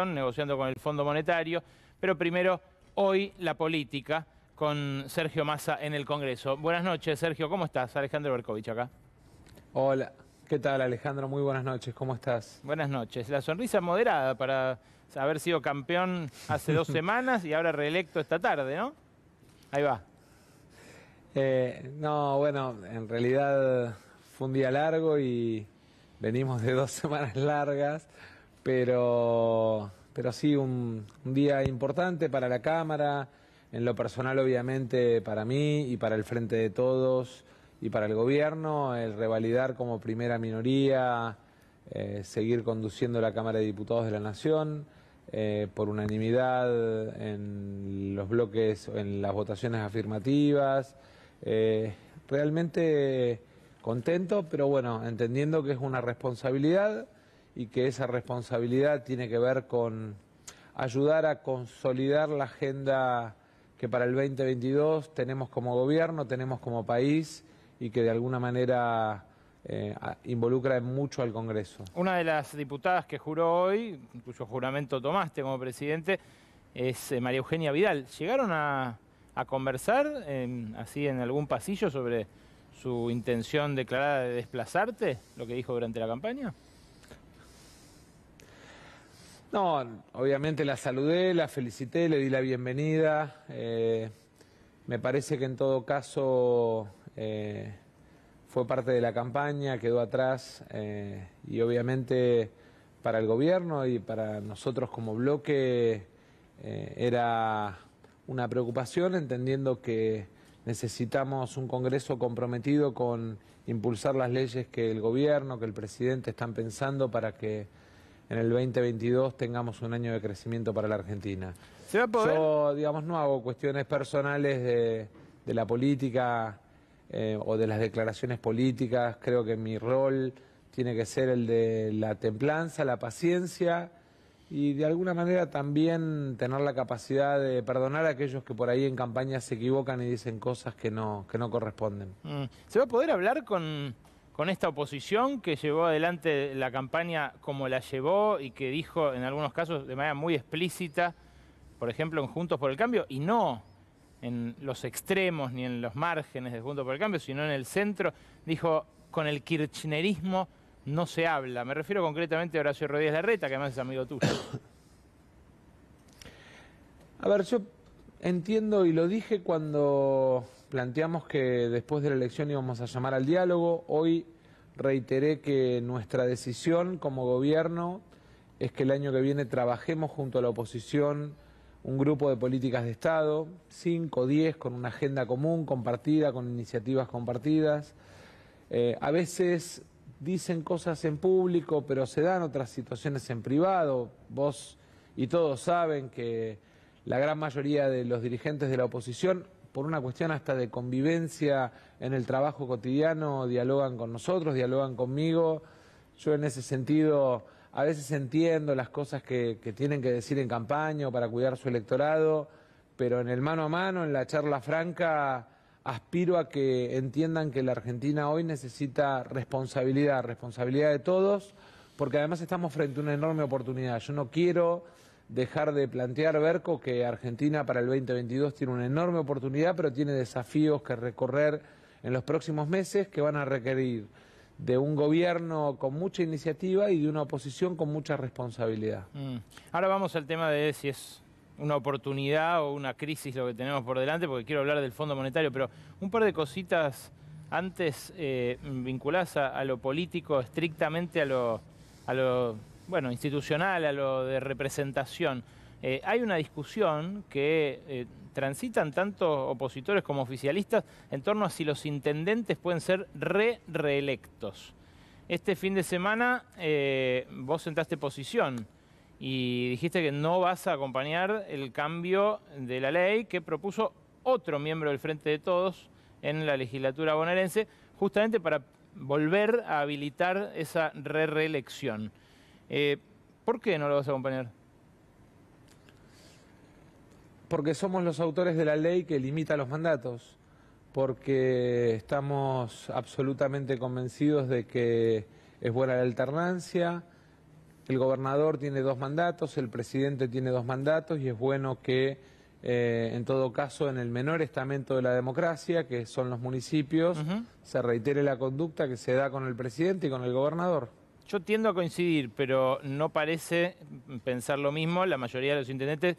negociando con el Fondo Monetario, pero primero hoy la política con Sergio Massa en el Congreso. Buenas noches, Sergio, ¿cómo estás? Alejandro Berkovich acá. Hola, ¿qué tal Alejandro? Muy buenas noches, ¿cómo estás? Buenas noches. La sonrisa moderada para haber sido campeón hace dos semanas y ahora reelecto esta tarde, ¿no? Ahí va. Eh, no, bueno, en realidad fue un día largo y venimos de dos semanas largas pero, pero sí, un, día importante para la Cámara, en lo personal obviamente para mí y para el Frente de Todos y para el Gobierno, el revalidar como primera minoría, eh, seguir conduciendo la Cámara de Diputados de la Nación. Eh, por unanimidad en los bloques, en las votaciones afirmativas. Eh, realmente contento, pero bueno, entendiendo que es una responsabilidad y que esa responsabilidad tiene que ver con ayudar a consolidar la agenda que para el 2022 tenemos como gobierno, tenemos como país y que de alguna manera eh, involucra mucho al Congreso. Una de las diputadas que juró hoy, cuyo juramento tomaste como presidente, es eh, María Eugenia Vidal. ¿Llegaron a, conversar así en algún pasillo sobre su intención declarada de desplazarte, lo que dijo durante la campaña? No, obviamente la saludé, la felicité, le di la bienvenida. Eh, me parece que en todo caso eh, fue parte de la campaña, quedó atrás eh, y obviamente para el gobierno y para nosotros como bloque era una preocupación, entendiendo que necesitamos un Congreso comprometido con impulsar las leyes que el gobierno, que el presidente están pensando para que en el 2022 tengamos un año de crecimiento para la Argentina. Yo, digamos, no hago cuestiones personales de, la política eh, o de las declaraciones políticas. Creo que mi rol tiene que ser el de la templanza, la paciencia y de alguna manera también tener la capacidad de perdonar a aquellos que por ahí en campaña se equivocan y dicen cosas que no, que no corresponden. Mm. ¿Se va a poder hablar con con esta oposición que llevó adelante la campaña como la llevó y que dijo en algunos casos de manera muy explícita, por ejemplo en Juntos por el Cambio, y no en los extremos ni en los márgenes de Juntos por el Cambio, sino en el centro, dijo, con el kirchnerismo no se habla. Me refiero concretamente a Horacio Rodríguez Larreta, que además es amigo tuyo. A ver, yo entiendo y lo dije cuando planteamos que después de la elección íbamos a llamar al diálogo. Hoy reiteré que nuestra decisión como gobierno es que el año que viene trabajemos junto a la oposición un grupo de políticas de Estado, 5, diez con una agenda común, compartida, con iniciativas compartidas. Eh, a veces dicen cosas en público, pero se dan otras situaciones en privado. Vos y todos saben que la gran mayoría de los dirigentes de la oposición por una cuestión hasta de convivencia en el trabajo cotidiano, dialogan con nosotros, dialogan conmigo. Yo en ese sentido a veces entiendo las cosas que, tienen que decir en campaña para cuidar su electorado, pero en el mano a mano, en la charla franca, aspiro a que entiendan que la Argentina hoy necesita responsabilidad, responsabilidad de todos, porque además estamos frente a una enorme oportunidad. Yo no quiero dejar de plantear, Berco, que Argentina para el 2022 tiene una enorme oportunidad, pero tiene desafíos que recorrer en los próximos meses que van a requerir de un gobierno con mucha iniciativa y de una oposición con mucha responsabilidad. Mm. Ahora vamos al tema de si es una oportunidad o una crisis lo que tenemos por delante, porque quiero hablar del Fondo Monetario, pero un par de cositas antes eh, vinculadas a, lo político, estrictamente a a lo bueno, institucional, a lo de representación. Eh, hay una discusión que eh, transitan tanto opositores como oficialistas en torno a si los intendentes pueden ser re-reelectos. Este fin de semana eh, vos sentaste posición y dijiste que no vas a acompañar el cambio de la ley que propuso otro miembro del Frente de Todos en la legislatura bonaerense, justamente para volver a habilitar esa re-reelección. Eh, ¿Por qué no lo vas a acompañar? Porque somos los autores de la ley que limita los mandatos, porque estamos absolutamente convencidos de que es buena la alternancia, el gobernador tiene dos mandatos, el presidente tiene dos mandatos y es bueno que eh, en todo caso en el menor estamento de la democracia, que son los municipios, se reitere la conducta que se da con el presidente y con el gobernador. Yo tiendo a coincidir, pero no parece pensar lo mismo la mayoría de los intendentes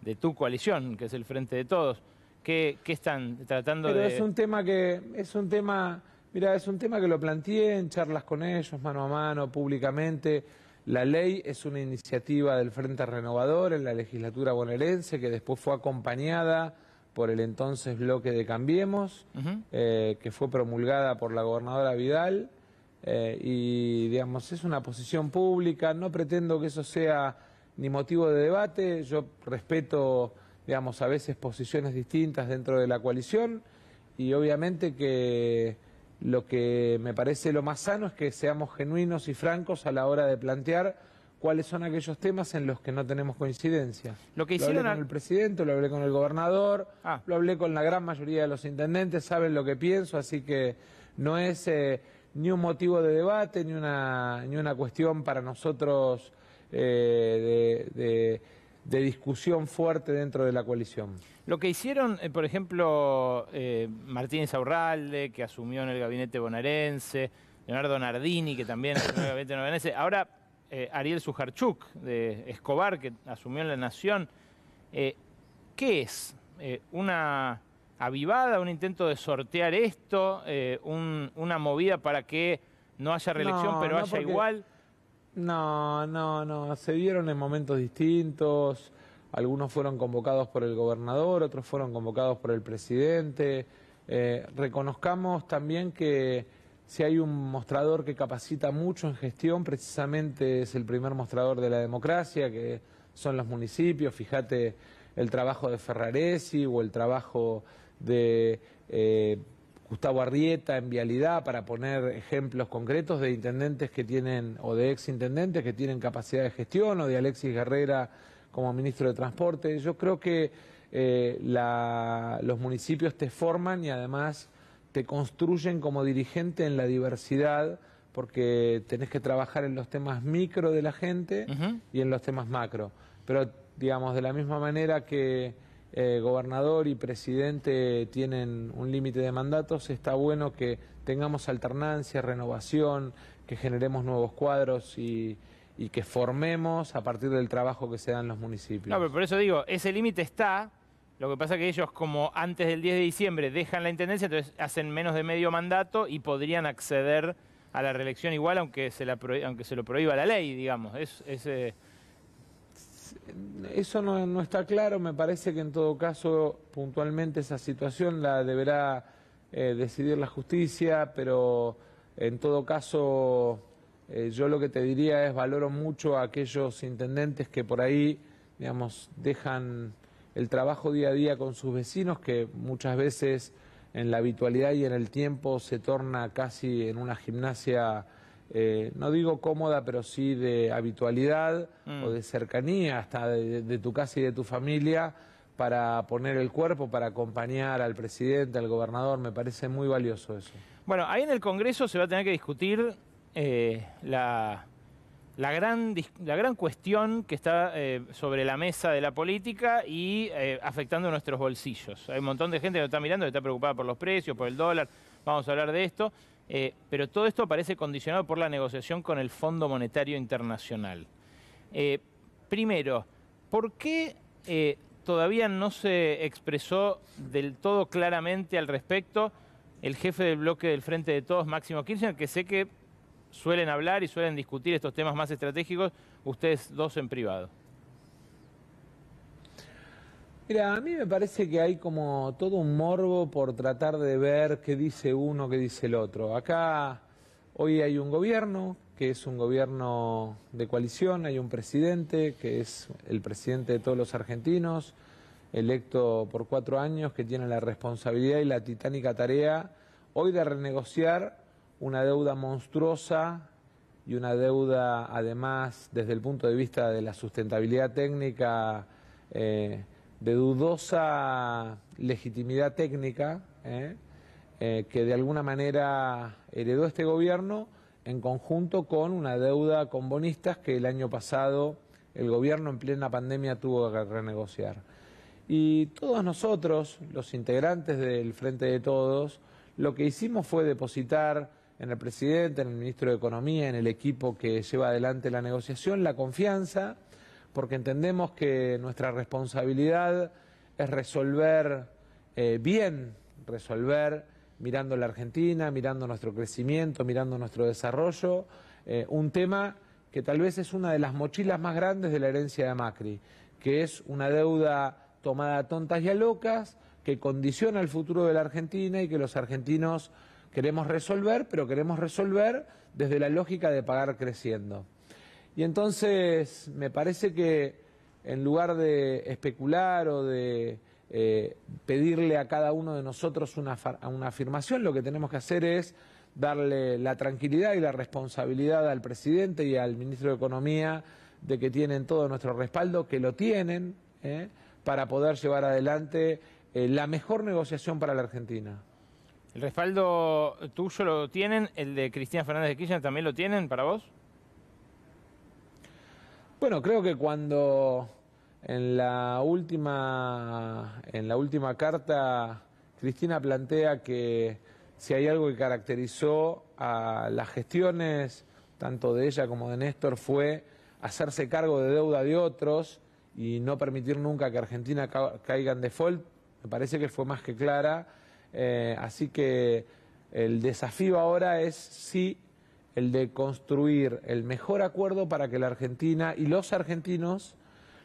de tu coalición, que es el Frente de Todos. ¿Qué, están tratando de...? es un tema que... Es un tema... Mira, es un tema que lo planteé en charlas con ellos, mano a mano, públicamente. La ley es una iniciativa del Frente Renovador en la legislatura bonaerense que después fue acompañada por el entonces bloque de Cambiemos, eh, que fue promulgada por la gobernadora Vidal eh, y digamos, es una posición pública, no pretendo que eso sea ni motivo de debate, yo respeto, digamos, a veces posiciones distintas dentro de la coalición y obviamente que lo que me parece lo más sano es que seamos genuinos y francos a la hora de plantear cuáles son aquellos temas en los que no tenemos coincidencia. Lo que hicieron lo hablé con el presidente, lo hablé con el gobernador, ah. lo hablé con la gran mayoría de los intendentes, saben lo que pienso, así que no es eh, ni un motivo de debate, ni una, ni una cuestión para nosotros eh, de, discusión fuerte dentro de la coalición. Lo que hicieron, eh, por ejemplo, eh, Martínez Aurralde, que asumió en el gabinete bonaerense, Leonardo Nardini, que también asumió en el gabinete bonaerense, ahora Ariel Sujarchuk, de Escobar, que asumió en La Nación, ¿qué es? ¿Una avivada, un intento de sortear esto, eh, una movida para que no haya reelección, pero haya igual? No, no, no. Se dieron en momentos distintos. Algunos fueron convocados por el gobernador, otros fueron convocados por el presidente. Eh, reconozcamos también que si hay un mostrador que capacita mucho en gestión, precisamente es el primer mostrador de la democracia, que son los municipios. Fíjate el trabajo de Ferraresi o el trabajo de eh, Gustavo Arrieta en vialidad, para poner ejemplos concretos de intendentes que tienen, o de exintendentes que tienen capacidad de gestión, o de Alexis Guerrera como ministro de Transporte. Yo creo que eh, los municipios te forman y además te construyen como dirigente en la diversidad porque tenés que trabajar en los temas micro de la gente y en los temas macro. Pero, digamos, de la misma manera que eh, gobernador y presidente tienen un límite de mandatos, está bueno que tengamos alternancia, renovación, que generemos nuevos cuadros y, que formemos a partir del trabajo que se dan en los municipios. No, pero por eso digo, ese límite está, lo que pasa es que ellos, como antes del 10 de diciembre, dejan la intendencia, entonces hacen menos de medio mandato y podrían acceder a la reelección igual, aunque se, la, aunque se lo prohíba la ley, digamos. es, eso no, está claro, me parece que en todo caso puntualmente esa situación la deberá eh, decidir la justicia, pero en todo caso eh, yo lo que te diría es valoro mucho a aquellos intendentes que por ahí, digamos, dejan el trabajo día a día con sus vecinos, que muchas veces en la habitualidad y en el tiempo se torna casi en una gimnasia eh, no digo cómoda, pero sí de habitualidad mm. o de cercanía hasta de, tu casa y de tu familia para poner el cuerpo, para acompañar al presidente, al gobernador. Me parece muy valioso eso. Bueno, ahí en el Congreso se va a tener que discutir eh, la, gran, la gran cuestión que está eh, sobre la mesa de la política y afectando nuestros bolsillos. Hay un montón de gente que lo está mirando, que está preocupada por los precios, por el dólar. Vamos a hablar de esto. Eh, pero todo esto parece condicionado por la negociación con el Fondo Monetario Internacional. Eh, primero, ¿por qué eh, todavía no se expresó del todo claramente al respecto el jefe del bloque del Frente de Todos, Máximo Kirchner, que sé que suelen hablar y suelen discutir estos temas más estratégicos ustedes dos en privado? Mira, a mí me parece que hay como todo un morbo por tratar de ver qué dice uno, qué dice el otro. Acá hoy hay un gobierno que es un gobierno de coalición, hay un presidente que es el presidente de todos los argentinos, electo por cuatro años, que tiene la responsabilidad y la titánica tarea hoy de renegociar una deuda monstruosa y una deuda, además, desde el punto de vista de la sustentabilidad técnica, eh, de dudosa legitimidad técnica ¿eh? Eh, que de alguna manera heredó este gobierno en conjunto con una deuda con bonistas que el año pasado el gobierno en plena pandemia tuvo que renegociar. Y todos nosotros, los integrantes del Frente de Todos, lo que hicimos fue depositar en el presidente, en el ministro de Economía, en el equipo que lleva adelante la negociación, la confianza porque entendemos que nuestra responsabilidad es resolver eh, bien, resolver mirando la Argentina, mirando nuestro crecimiento, mirando nuestro desarrollo, eh, un tema que tal vez es una de las mochilas más grandes de la herencia de Macri, que es una deuda tomada a tontas y a locas, que condiciona el futuro de la Argentina y que los argentinos queremos resolver, pero queremos resolver desde la lógica de pagar creciendo. Y entonces me parece que en lugar de especular o de eh, pedirle a cada uno de nosotros una, una afirmación, lo que tenemos que hacer es darle la tranquilidad y la responsabilidad al presidente y al ministro de Economía de que tienen todo nuestro respaldo, que lo tienen, ¿eh? para poder llevar adelante eh, la mejor negociación para la Argentina. ¿El respaldo tuyo lo tienen? ¿El de Cristina Fernández de Kirchner también lo tienen para vos? Bueno, creo que cuando en la última, en la última carta Cristina plantea que si hay algo que caracterizó a las gestiones, tanto de ella como de Néstor, fue hacerse cargo de deuda de otros y no permitir nunca que Argentina caiga en default, me parece que fue más que clara. Eh, así que el desafío ahora es si el de construir el mejor acuerdo para que la Argentina y los argentinos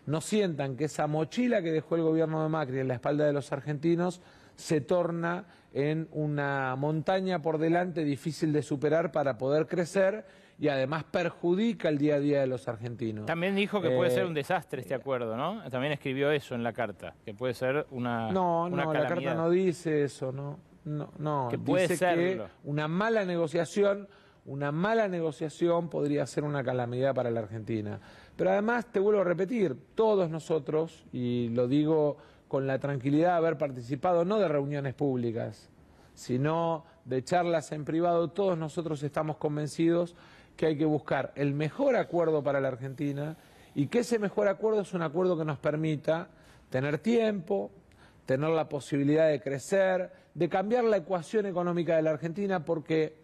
no sientan que esa mochila que dejó el gobierno de Macri en la espalda de los argentinos se torna en una montaña por delante difícil de superar para poder crecer y además perjudica el día a día de los argentinos. También dijo que puede eh, ser un desastre este acuerdo, ¿no? También escribió eso en la carta, que puede ser una No, no, la carta no dice eso, no. No, no, que puede ser una mala negociación una mala negociación podría ser una calamidad para la Argentina. Pero además, te vuelvo a repetir, todos nosotros, y lo digo con la tranquilidad de haber participado no de reuniones públicas, sino de charlas en privado, todos nosotros estamos convencidos que hay que buscar el mejor acuerdo para la Argentina y que ese mejor acuerdo es un acuerdo que nos permita tener tiempo, tener la posibilidad de crecer, de cambiar la ecuación económica de la Argentina, porque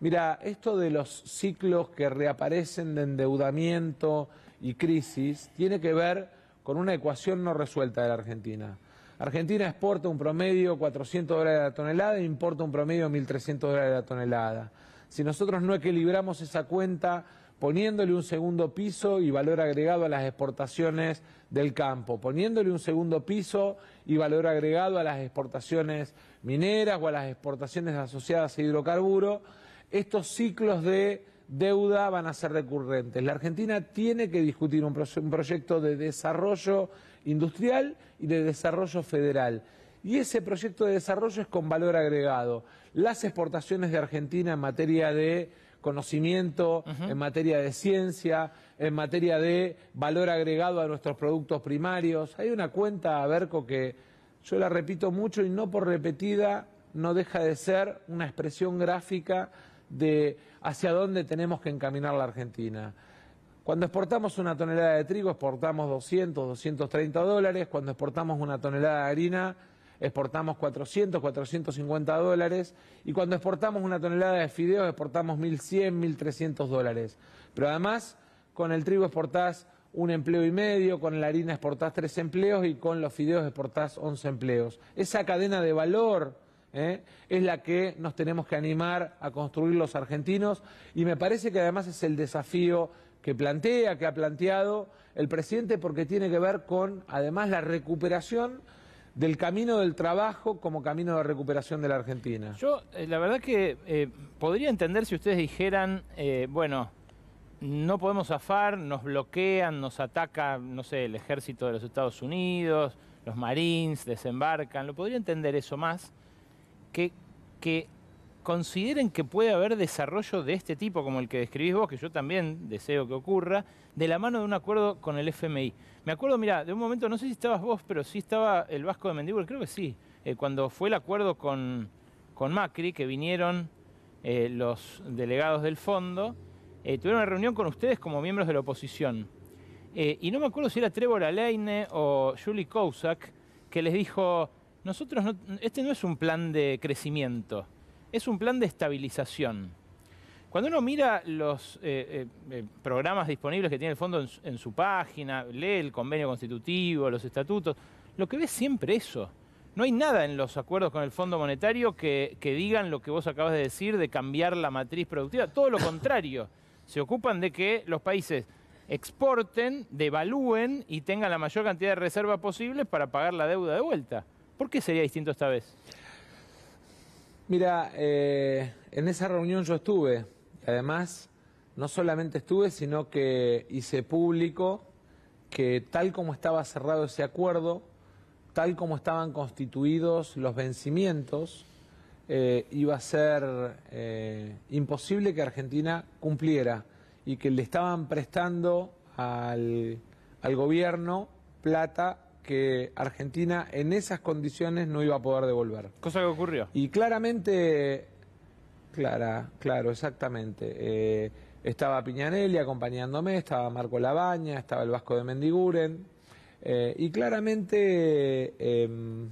Mira, esto de los ciclos que reaparecen de endeudamiento y crisis tiene que ver con una ecuación no resuelta de la Argentina. Argentina exporta un promedio 400 dólares a la tonelada e importa un promedio 1.300 dólares a la tonelada. Si nosotros no equilibramos esa cuenta poniéndole un segundo piso y valor agregado a las exportaciones del campo, poniéndole un segundo piso y valor agregado a las exportaciones mineras o a las exportaciones asociadas a hidrocarburos, estos ciclos de deuda van a ser recurrentes. La Argentina tiene que discutir un, proyecto de desarrollo industrial y de desarrollo federal. Y ese proyecto de desarrollo es con valor agregado. Las exportaciones de Argentina en materia de conocimiento, en materia de ciencia, en materia de valor agregado a nuestros productos primarios. Hay una cuenta a Berco que yo la repito mucho y no por repetida no deja de ser una expresión gráfica de hacia dónde tenemos que encaminar la Argentina. Cuando exportamos una tonelada de trigo, exportamos 200, 230 dólares. Cuando exportamos una tonelada de harina, exportamos 400, 450 dólares. Y cuando exportamos una tonelada de fideos, exportamos 1.100, 1.300 dólares. Pero además, con el trigo exportás un empleo y medio, con la harina exportás tres empleos y con los fideos exportás 11 empleos. Esa cadena de valor ¿eh? es la que nos tenemos que animar a construir los argentinos y me parece que además es el desafío que plantea, que ha planteado el presidente porque tiene que ver con además la recuperación del camino del trabajo como camino de recuperación de la Argentina. Yo, eh, la verdad que eh, podría entender si ustedes dijeran, bueno, no podemos zafar, nos bloquean, nos ataca, no sé, el ejército de los Estados Unidos, los Marines desembarcan, lo podría entender eso más, que, consideren que puede haber desarrollo de este tipo, como el que describís vos, que yo también deseo que ocurra, de la mano de un acuerdo con el FMI. Me acuerdo, mira, de un momento, no sé si estabas vos, pero sí estaba el Vasco de Mendívil, creo que sí, eh, cuando fue el acuerdo con, Macri, que vinieron eh, los delegados del fondo, eh, tuvieron una reunión con ustedes como miembros de la oposición. y no me acuerdo si era Trevor Leine o Julie Kousak, que les dijo, nosotros este no es un plan de crecimiento, es un plan de estabilización. Cuando uno mira los eh, eh, eh, programas disponibles que tiene el fondo en su, página, lee el convenio constitutivo, los estatutos, lo que ve es siempre eso. No hay nada en los acuerdos con el Fondo Monetario que, que digan lo que vos acabas de decir de cambiar la matriz productiva. Todo lo contrario. Se ocupan de que los países exporten, devalúen y tengan la mayor cantidad de reservas posibles para pagar la deuda de vuelta. ¿Por qué sería distinto esta vez? Mira, eh, en esa reunión yo estuve. Además, no solamente estuve, sino que hice público que tal como estaba cerrado ese acuerdo, tal como estaban constituidos los vencimientos, eh, iba a ser eh, imposible que Argentina cumpliera y que le estaban prestando al, al gobierno plata que Argentina en esas condiciones no iba a poder devolver. Cosa que ocurrió. Y claramente, clara, claro, exactamente. Eh, estaba Piñanelli acompañándome, estaba Marco Labaña, estaba el Vasco de Mendiguren. Eh, y claramente em,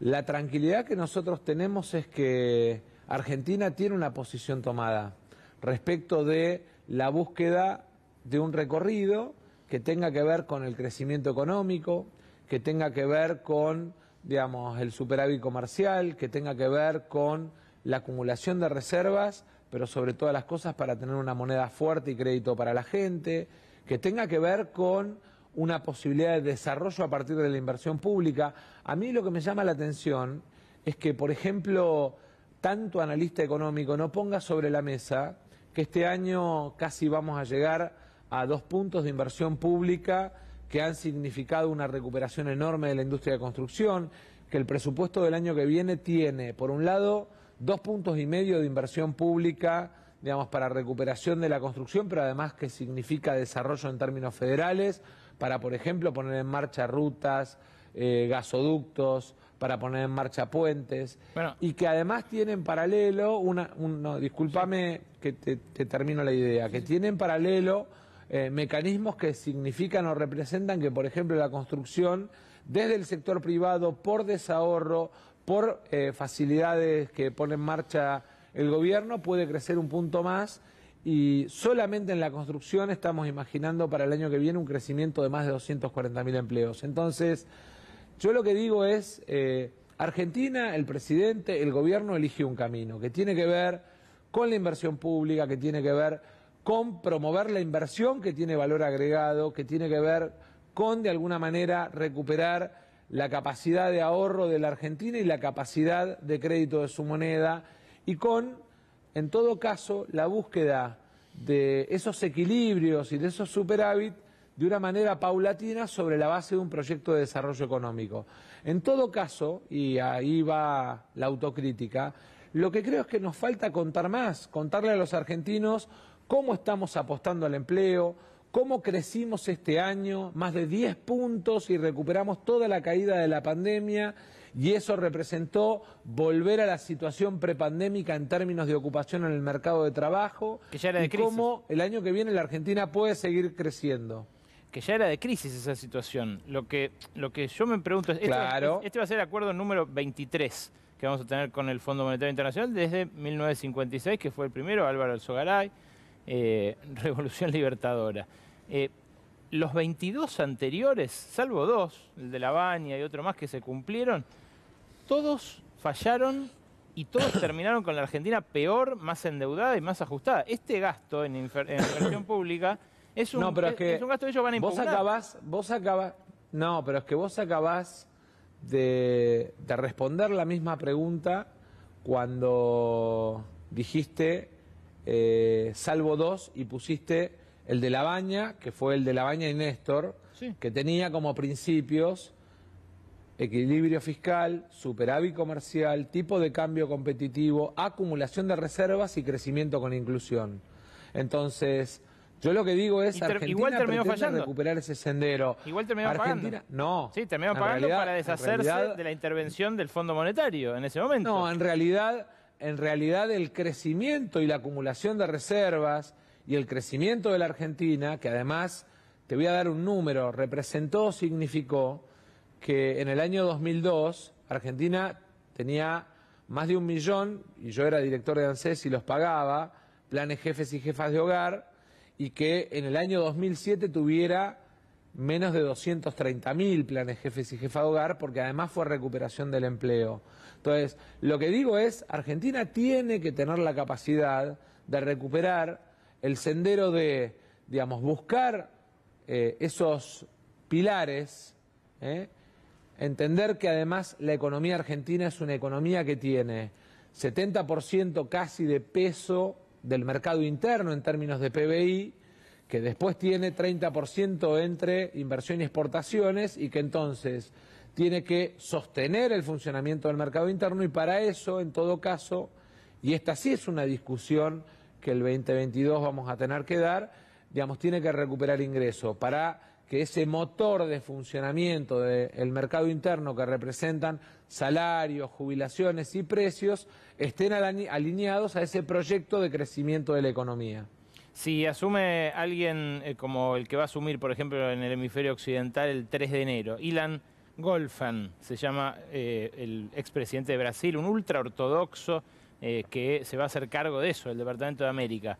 la tranquilidad que nosotros tenemos es que Argentina tiene una posición tomada respecto de la búsqueda de un recorrido que tenga que ver con el crecimiento económico, que tenga que ver con, digamos, el superávit comercial, que tenga que ver con la acumulación de reservas, pero sobre todas las cosas para tener una moneda fuerte y crédito para la gente, que tenga que ver con una posibilidad de desarrollo a partir de la inversión pública. A mí lo que me llama la atención es que, por ejemplo, tanto analista económico no ponga sobre la mesa que este año casi vamos a llegar a dos puntos de inversión pública que han significado una recuperación enorme de la industria de construcción, que el presupuesto del año que viene tiene, por un lado, dos puntos y medio de inversión pública, digamos, para recuperación de la construcción, pero además que significa desarrollo en términos federales, para, por ejemplo, poner en marcha rutas, eh, gasoductos, para poner en marcha puentes, y que además tienen paralelo, una, discúlpame que te, termino la idea, que tienen paralelo eh, mecanismos que significan o representan que, por ejemplo, la construcción desde el sector privado, por desahorro, por eh, facilidades que pone en marcha el gobierno, puede crecer un punto más y solamente en la construcción estamos imaginando para el año que viene un crecimiento de más de 240.000 empleos. Entonces, yo lo que digo es, eh, Argentina, el presidente, el gobierno elige un camino que tiene que ver con la inversión pública, que tiene que ver con promover la inversión que tiene valor agregado, que tiene que ver con, de alguna manera, recuperar la capacidad de ahorro de la Argentina y la capacidad de crédito de su moneda, y con, en todo caso, la búsqueda de esos equilibrios y de esos superávit de una manera paulatina sobre la base de un proyecto de desarrollo económico. En todo caso, y ahí va la autocrítica, lo que creo es que nos falta contar más, contarle a los argentinos cómo estamos apostando al empleo, cómo crecimos este año, más de 10 puntos y recuperamos toda la caída de la pandemia y eso representó volver a la situación prepandémica en términos de ocupación en el mercado de trabajo que ya era de y cómo el año que viene la Argentina puede seguir creciendo. Que ya era de crisis esa situación. Lo que, lo que yo me pregunto es, ¿este claro. este, va a ser el acuerdo número 23 que vamos a tener con el Fondo Monetario Internacional desde 1956, que fue el primero, Álvaro Alzogaray, eh, Revolución Libertadora. Eh, los 22 anteriores, salvo dos, el de La Baña y otro más que se cumplieron, todos fallaron y todos terminaron con la Argentina peor, más endeudada y más ajustada. Este gasto en, inversión pública es un, gasto que ellos van a impugnar. Vos acabás, vos acabás, no, pero es que vos acabás de responder la misma pregunta cuando dijiste eh, salvo dos, y pusiste el de La Baña, que fue el de La Baña y Néstor, que tenía como principios equilibrio fiscal, superávit comercial, tipo de cambio competitivo, acumulación de reservas y crecimiento con inclusión. Entonces, yo lo que digo es Argentina igual terminó fallando. recuperar ese sendero. Igual terminó Argentina, pagando. No. Sí, terminó pagando para deshacerse de la intervención del Fondo Monetario en ese momento. No, en realidad en realidad el crecimiento y la acumulación de reservas y el crecimiento de la Argentina, que además, te voy a dar un número, representó, significó que en el año 2002 Argentina tenía más de un millón, y yo era director de ANSES y los pagaba, planes jefes y jefas de hogar, y que en el año 2007 tuviera menos de 230.000 planes jefes y jefa de hogar, porque además fue recuperación del empleo. Entonces, lo que digo es, Argentina tiene que tener la capacidad de recuperar el sendero de, digamos, buscar eh, esos pilares, ¿eh? entender que además la economía argentina es una economía que tiene 70% casi de peso del mercado interno en términos de PBI, que después tiene 30% entre inversión y exportaciones y que entonces tiene que sostener el funcionamiento del mercado interno y para eso, en todo caso, y esta sí es una discusión que el 2022 vamos a tener que dar, digamos, tiene que recuperar ingresos para que ese motor de funcionamiento del mercado interno que representan salarios, jubilaciones y precios estén alineados a ese proyecto de crecimiento de la economía. Si asume alguien eh, como el que va a asumir, por ejemplo, en el hemisferio occidental el 3 de enero, Ilan Golfan, se llama eh, el expresidente de Brasil, un ultra ortodoxo eh, que se va a hacer cargo de eso, el Departamento de América.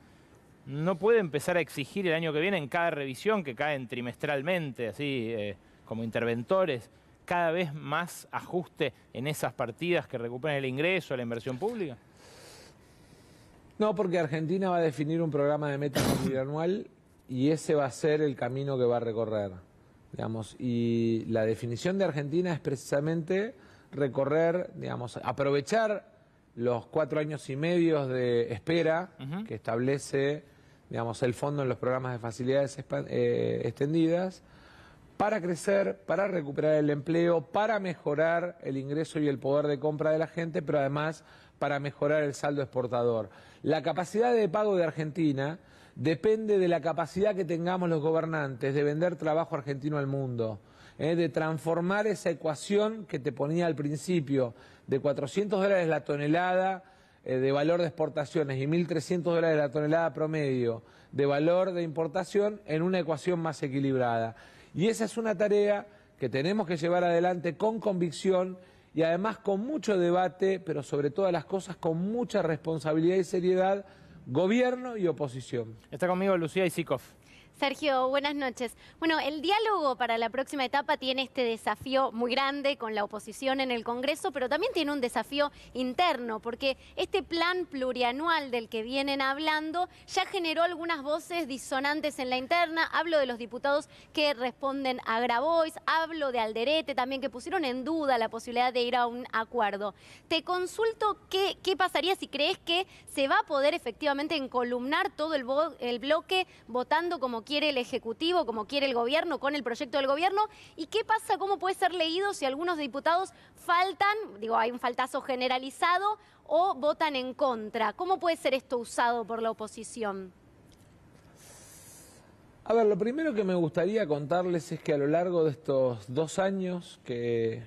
No puede empezar a exigir el año que viene en cada revisión, que caen trimestralmente, así eh, como interventores, cada vez más ajuste en esas partidas que recuperen el ingreso, a la inversión pública. No, porque Argentina va a definir un programa de meta anual y ese va a ser el camino que va a recorrer. Digamos, y la definición de Argentina es precisamente recorrer, digamos, aprovechar los cuatro años y medio de espera que establece digamos, el fondo en los programas de facilidades eh, extendidas, para crecer, para recuperar el empleo, para mejorar el ingreso y el poder de compra de la gente, pero además para mejorar el saldo exportador. La capacidad de pago de Argentina depende de la capacidad que tengamos los gobernantes de vender trabajo argentino al mundo, ¿eh? de transformar esa ecuación que te ponía al principio de 400 dólares la tonelada eh, de valor de exportaciones y 1.300 dólares la tonelada promedio de valor de importación en una ecuación más equilibrada. Y esa es una tarea que tenemos que llevar adelante con convicción y además con mucho debate, pero sobre todas las cosas con mucha responsabilidad y seriedad, gobierno y oposición. Está conmigo Lucía Isikoff. Sergio, buenas noches. Bueno, el diálogo para la próxima etapa tiene este desafío muy grande con la oposición en el Congreso, pero también tiene un desafío interno, porque este plan plurianual del que vienen hablando ya generó algunas voces disonantes en la interna. Hablo de los diputados que responden a Grabois, hablo de Alderete también, que pusieron en duda la posibilidad de ir a un acuerdo. Te consulto qué, pasaría si crees que se va a poder efectivamente encolumnar todo el, el bloque votando como quiere el Ejecutivo, como quiere el Gobierno, con el proyecto del Gobierno? ¿Y qué pasa, cómo puede ser leído si algunos diputados faltan, digo, hay un faltazo generalizado, o votan en contra? ¿Cómo puede ser esto usado por la oposición? A ver, lo primero que me gustaría contarles es que a lo largo de estos dos años que,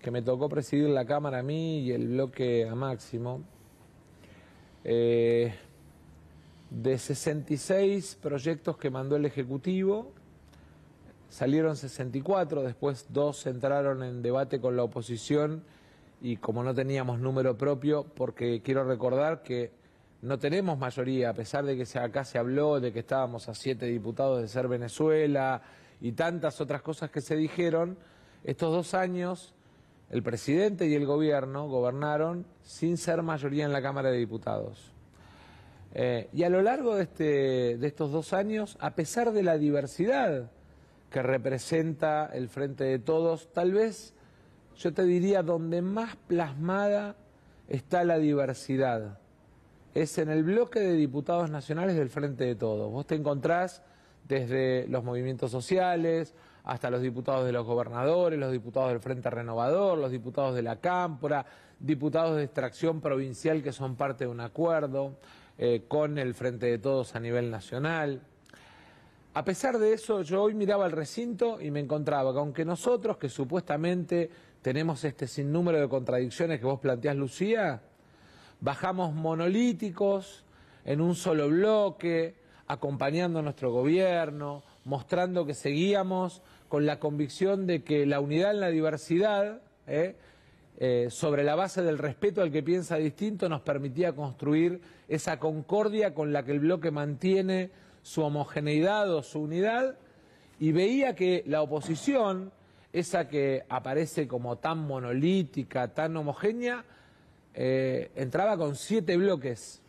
que me tocó presidir la Cámara a mí y el bloque a Máximo, eh, de 66 proyectos que mandó el Ejecutivo, salieron 64, después dos entraron en debate con la oposición y como no teníamos número propio, porque quiero recordar que no tenemos mayoría, a pesar de que acá se habló de que estábamos a siete diputados de ser Venezuela y tantas otras cosas que se dijeron, estos dos años el presidente y el gobierno gobernaron sin ser mayoría en la Cámara de Diputados. Eh, y a lo largo de, este, de estos dos años, a pesar de la diversidad que representa el Frente de Todos, tal vez yo te diría donde más plasmada está la diversidad es en el bloque de diputados nacionales del Frente de Todos. Vos te encontrás desde los movimientos sociales hasta los diputados de los gobernadores, los diputados del Frente Renovador, los diputados de la Cámpora, diputados de extracción provincial que son parte de un acuerdo, eh, con el Frente de Todos a nivel nacional. A pesar de eso, yo hoy miraba el recinto y me encontraba que aunque nosotros, que supuestamente tenemos este sinnúmero de contradicciones que vos planteás, Lucía, bajamos monolíticos en un solo bloque, acompañando a nuestro gobierno, mostrando que seguíamos con la convicción de que la unidad en la diversidad eh, eh, sobre la base del respeto al que piensa distinto, nos permitía construir esa concordia con la que el bloque mantiene su homogeneidad o su unidad, y veía que la oposición, esa que aparece como tan monolítica, tan homogénea, eh, entraba con siete bloques.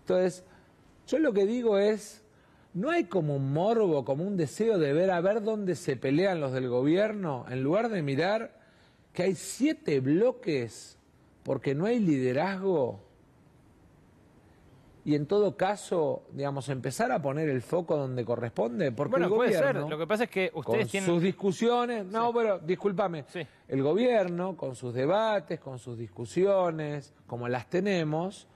Entonces, yo lo que digo es, ¿no hay como un morbo, como un deseo de ver a ver dónde se pelean los del gobierno, en lugar de mirar que hay siete bloques porque no hay liderazgo y en todo caso, digamos, empezar a poner el foco donde corresponde. Porque el gobierno, Lo que pasa es que ustedes tienen. Sus discusiones. No, bueno, pero discúlpame. El gobierno, con sus debates, con sus discusiones, como las tenemos,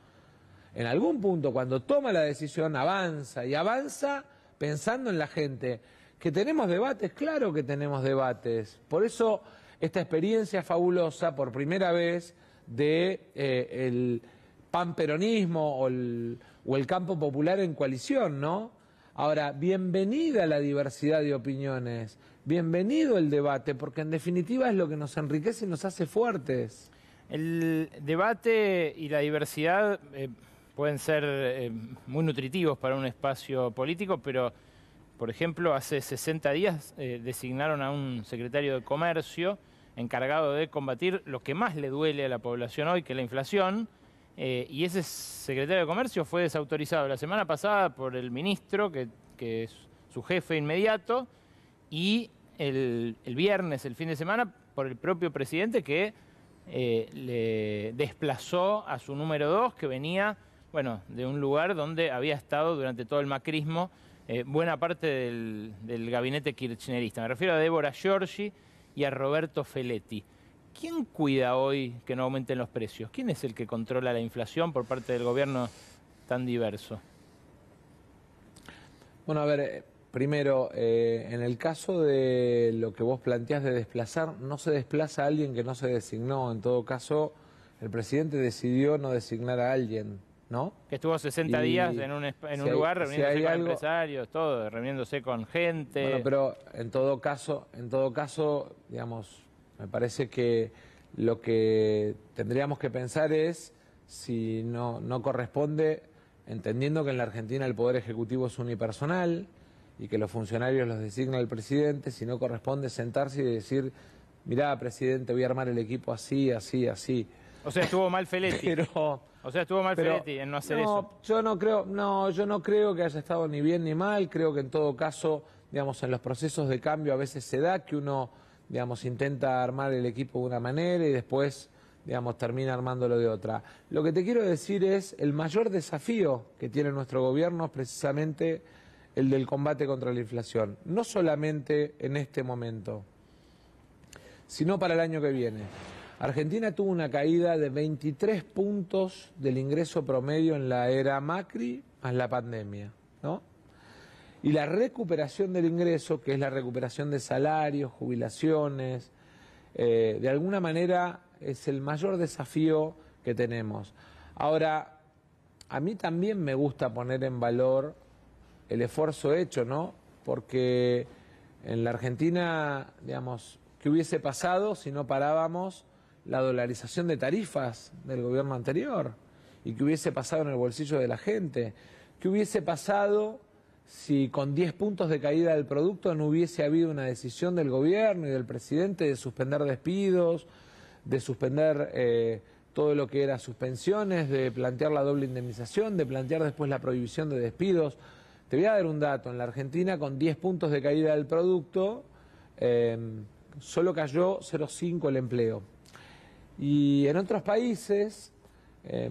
en algún punto, cuando toma la decisión, avanza y avanza pensando en la gente. Que tenemos debates, claro que tenemos debates. Por eso esta experiencia fabulosa por primera vez de eh, el panperonismo o el, campo popular en coalición, ¿no? Ahora, bienvenida la diversidad de opiniones, bienvenido el debate, porque en definitiva es lo que nos enriquece y nos hace fuertes. El debate y la diversidad eh, pueden ser eh, muy nutritivos para un espacio político, pero, por ejemplo, hace 60 días designaron a un secretario de Comercio encargado de combatir lo que más le duele a la población hoy, que es la inflación. Eh, y ese secretario de Comercio fue desautorizado la semana pasada por el ministro, que, es su jefe inmediato, y el, viernes, el fin de semana, por el propio presidente que eh, le desplazó a su número dos, que venía bueno, de un lugar donde había estado durante todo el macrismo eh, buena parte del, del gabinete kirchnerista. Me refiero a Débora Giorgi y a Roberto Feletti. ¿Quién cuida hoy que no aumenten los precios? ¿Quién es el que controla la inflación por parte del gobierno tan diverso? Bueno, a ver, eh, primero, eh, en el caso de lo que vos planteás de desplazar, no se desplaza a alguien que no se designó. En todo caso, el presidente decidió no designar a alguien. Que estuvo 60 días en un, lugar reuniéndose con empresarios, todo, reuniéndose con gente. Bueno, pero en todo caso, en todo caso, digamos, me parece que lo que tendríamos que pensar es si no, no corresponde, entendiendo que en la Argentina el Poder Ejecutivo es unipersonal y que los funcionarios los designa el presidente, si no corresponde sentarse y decir, mirá, presidente, voy a armar el equipo así, así, así. O sea, estuvo mal Feletti. Pero, o sea, estuvo mal en no hacer eso. Yo no, creo, no, yo no creo que haya estado ni bien ni mal. Creo que en todo caso, digamos, en los procesos de cambio a veces se da que uno, digamos, intenta armar el equipo de una manera y después, digamos, termina armándolo de otra. Lo que te quiero decir es, el mayor desafío que tiene nuestro gobierno es precisamente el del combate contra la inflación. No solamente en este momento, sino para el año que viene. Argentina tuvo una caída de 23 puntos del ingreso promedio en la era Macri más la pandemia, ¿no? Y la recuperación del ingreso, que es la recuperación de salarios, jubilaciones, eh, de alguna manera es el mayor desafío que tenemos. Ahora, a mí también me gusta poner en valor el esfuerzo hecho, ¿no? Porque en la Argentina, digamos, ¿qué hubiese pasado si no parábamos la dolarización de tarifas del gobierno anterior y que hubiese pasado en el bolsillo de la gente, qué hubiese pasado si con 10 puntos de caída del producto no hubiese habido una decisión del gobierno y del presidente de suspender despidos, de suspender eh, todo lo que era suspensiones, de plantear la doble indemnización, de plantear después la prohibición de despidos. Te voy a dar un dato, en la Argentina con 10 puntos de caída del producto, eh, solo cayó 0,5 el empleo. Y en otros países, eh,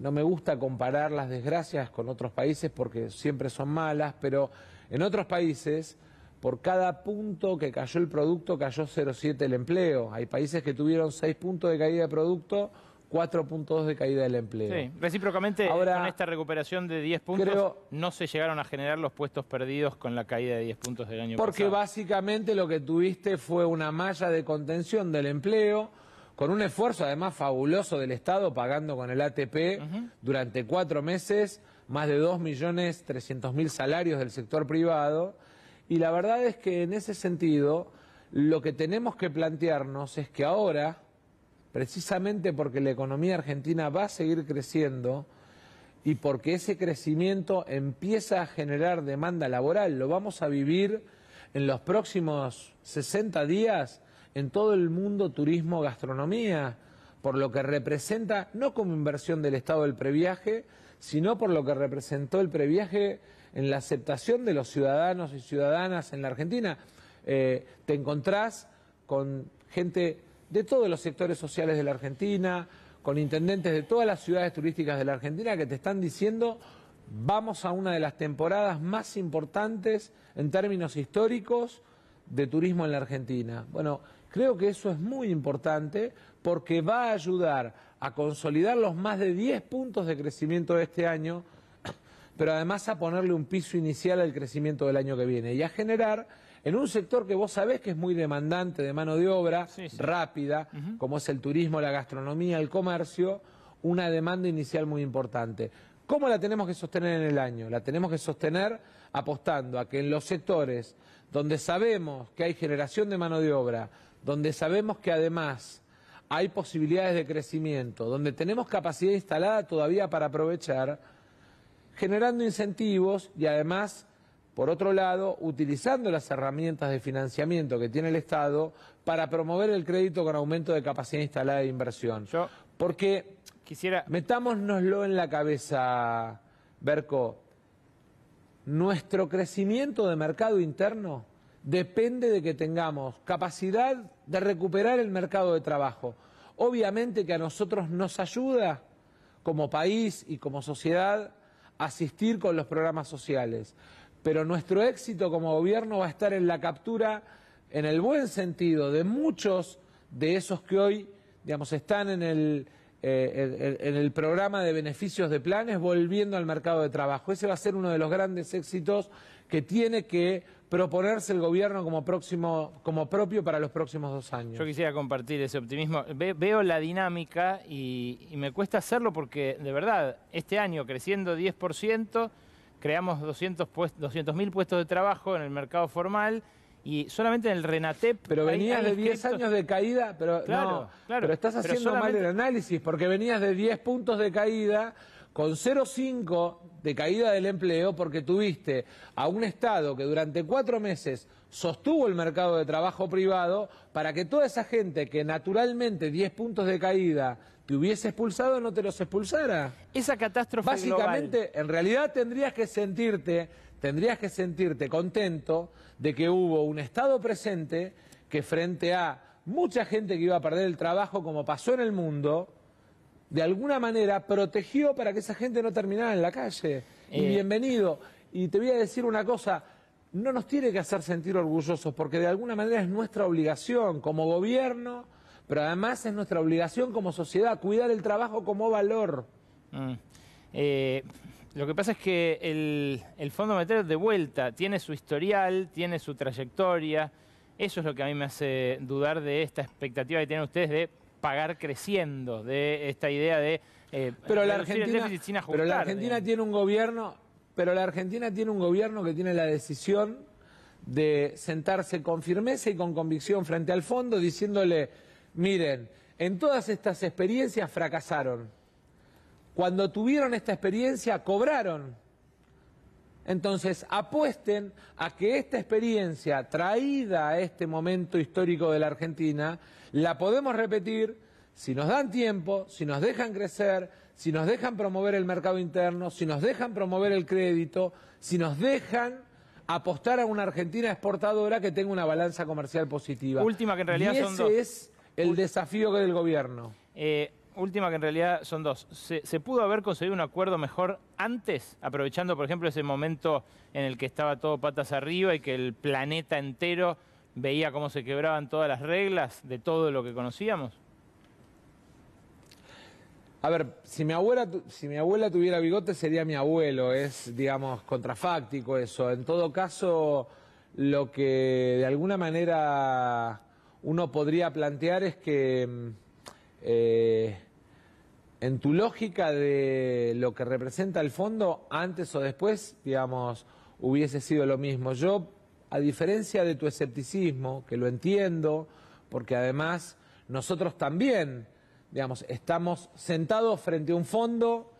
no me gusta comparar las desgracias con otros países porque siempre son malas, pero en otros países, por cada punto que cayó el producto, cayó 0,7 el empleo. Hay países que tuvieron 6 puntos de caída de producto, 4.2 de caída del empleo. Sí, recíprocamente, Ahora, con esta recuperación de 10 puntos, no se llegaron a generar los puestos perdidos con la caída de 10 puntos del año pasado. Porque básicamente lo que tuviste fue una malla de contención del empleo, con un esfuerzo además fabuloso del Estado, pagando con el ATP durante cuatro meses más de 2.300.000 salarios del sector privado. Y la verdad es que en ese sentido, lo que tenemos que plantearnos es que ahora, precisamente porque la economía argentina va a seguir creciendo, y porque ese crecimiento empieza a generar demanda laboral. Lo vamos a vivir en los próximos 60 días en todo el mundo turismo, gastronomía, por lo que representa, no como inversión del Estado del previaje, sino por lo que representó el previaje en la aceptación de los ciudadanos y ciudadanas en la Argentina. Eh, te encontrás con gente de todos los sectores sociales de la Argentina, con intendentes de todas las ciudades turísticas de la Argentina que te están diciendo vamos a una de las temporadas más importantes en términos históricos de turismo en la Argentina. Bueno, Creo que eso es muy importante porque va a ayudar a consolidar los más de 10 puntos de crecimiento de este año, pero además a ponerle un piso inicial al crecimiento del año que viene y a generar en un sector que vos sabés que es muy demandante de mano de obra, rápida, como es el turismo, la gastronomía, el comercio, una demanda inicial muy importante. ¿Cómo la tenemos que sostener en el año? La tenemos que sostener apostando a que en los sectores donde sabemos que hay generación de mano de obra, donde sabemos que además hay posibilidades de crecimiento, donde tenemos capacidad instalada todavía para aprovechar, generando incentivos y además, por otro lado, utilizando las herramientas de financiamiento que tiene el Estado para promover el crédito con aumento de capacidad instalada de inversión. Porque quisiera... metámonoslo en la cabeza, Berco, nuestro crecimiento de mercado interno depende de que tengamos capacidad de recuperar el mercado de trabajo. Obviamente que a nosotros nos ayuda como país y como sociedad asistir con los programas sociales, pero nuestro éxito como gobierno va a estar en la captura, en el buen sentido, de muchos de esos que hoy digamos, están en el eh, en, el programa de beneficios de planes volviendo al mercado de trabajo. Ese va a ser uno de los grandes éxitos que tiene que proponerse el gobierno como, próximo, como propio para los próximos dos años. Yo quisiera compartir ese optimismo. veo la dinámica y, me cuesta hacerlo porque, de verdad, este año creciendo 10%, creamos 200 mil puestos de trabajo en el mercado formal y solamente en el Renatep... Pero venías de diez 10 años de caída, pero claro, claro, pero estás haciendo mal el análisis, porque venías de 10 puntos de caída con 0,5 de caída del empleo porque tuviste a un Estado que durante cuatro meses sostuvo el mercado de trabajo privado para que toda esa gente que naturalmente 10 puntos de caída te hubiese expulsado no te los expulsara. Esa catástrofe Básicamente, en realidad tendrías que sentirte tendrías que sentirte contento de que hubo un Estado presente que frente a mucha gente que iba a perder el trabajo, como pasó en el mundo, de alguna manera protegió para que esa gente no terminara en la calle. Y eh. bienvenido. Y te voy a decir una cosa, no nos tiene que hacer sentir orgullosos, porque de alguna manera es nuestra obligación como gobierno, pero además es nuestra obligación como sociedad, cuidar el trabajo como valor. Mm. Eh, lo que pasa es que el, Fondo Monetario de vuelta tiene su historial, tiene su trayectoria. Eso es lo que a mí me hace dudar de esta expectativa que tienen ustedes de pagar creciendo, de esta idea de... Eh, pero, la Argentina, pero la Argentina tiene un gobierno, pero la Argentina tiene un gobierno que tiene la decisión de sentarse con firmeza y con convicción frente al fondo diciéndole, miren, en todas estas experiencias fracasaron cuando tuvieron esta experiencia, cobraron. Entonces, apuesten a que esta experiencia traída a este momento histórico de la Argentina, la podemos repetir si nos dan tiempo, si nos dejan crecer, si nos dejan promover el mercado interno, si nos dejan promover el crédito, si nos dejan apostar a una Argentina exportadora que tenga una balanza comercial positiva. Última que en realidad ese es el desafío del gobierno. Eh, última que en realidad son dos. ¿Se, pudo haber conseguido un acuerdo mejor antes, aprovechando por ejemplo ese momento en el que estaba todo patas arriba y que el planeta entero veía cómo se quebraban todas las reglas de todo lo que conocíamos? A ver, si mi abuela, si mi abuela tuviera bigote sería mi abuelo, es digamos contrafáctico eso. En todo caso, lo que de alguna manera uno podría plantear es que mm, eh, en tu lógica de lo que representa el fondo, antes o después, digamos, hubiese sido lo mismo. Yo, a diferencia de tu escepticismo, que lo entiendo, porque además nosotros también, digamos, estamos sentados frente a un fondo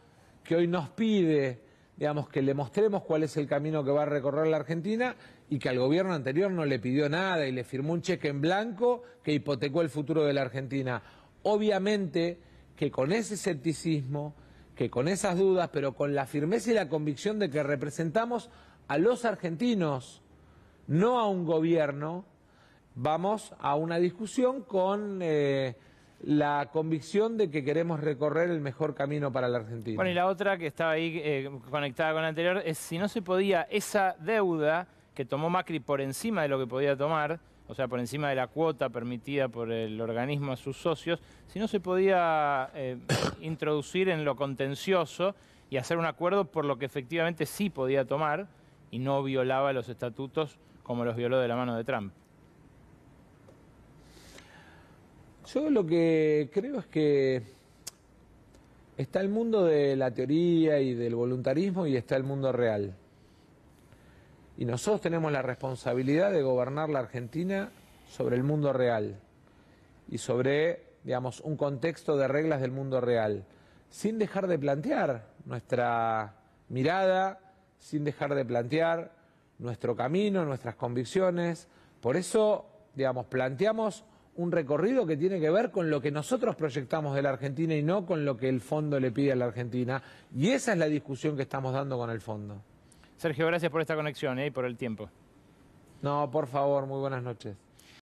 que hoy nos pide, digamos, que le mostremos cuál es el camino que va a recorrer la Argentina y que al gobierno anterior no le pidió nada y le firmó un cheque en blanco que hipotecó el futuro de la Argentina. Obviamente que con ese escepticismo, que con esas dudas, pero con la firmeza y la convicción de que representamos a los argentinos, no a un gobierno, vamos a una discusión con... Eh, la convicción de que queremos recorrer el mejor camino para la Argentina. Bueno, y la otra que estaba ahí eh, conectada con la anterior es si no se podía esa deuda que tomó Macri por encima de lo que podía tomar, o sea, por encima de la cuota permitida por el organismo a sus socios, si no se podía eh, introducir en lo contencioso y hacer un acuerdo por lo que efectivamente sí podía tomar y no violaba los estatutos como los violó de la mano de Trump. Yo lo que creo es que está el mundo de la teoría y del voluntarismo y está el mundo real. Y nosotros tenemos la responsabilidad de gobernar la Argentina sobre el mundo real y sobre, digamos, un contexto de reglas del mundo real, sin dejar de plantear nuestra mirada, sin dejar de plantear nuestro camino, nuestras convicciones. Por eso, digamos, planteamos un recorrido que tiene que ver con lo que nosotros proyectamos de la Argentina y no con lo que el fondo le pide a la Argentina. Y esa es la discusión que estamos dando con el fondo. Sergio, gracias por esta conexión eh, y por el tiempo. No, por favor, muy buenas noches.